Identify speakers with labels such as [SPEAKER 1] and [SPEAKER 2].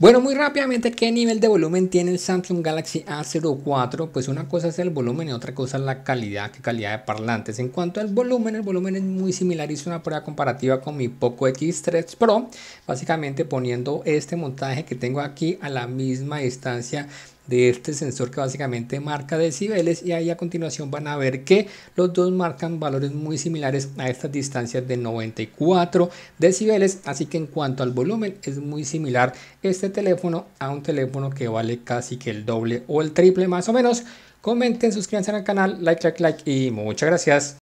[SPEAKER 1] Bueno, muy rápidamente, ¿qué nivel de volumen tiene el Samsung Galaxy A04? Pues una cosa es el volumen y otra cosa es la calidad, qué calidad de parlantes. En cuanto al volumen, el volumen es muy similar, hice una prueba comparativa con mi Poco X3 Pro, básicamente poniendo este montaje que tengo aquí a la misma distancia de este sensor que básicamente marca decibeles y ahí a continuación van a ver que los dos marcan valores muy similares a estas distancias de 94 decibeles así que en cuanto al volumen es muy similar este teléfono a un teléfono que vale casi que el doble o el triple más o menos comenten suscríbanse al canal like like like y muchas gracias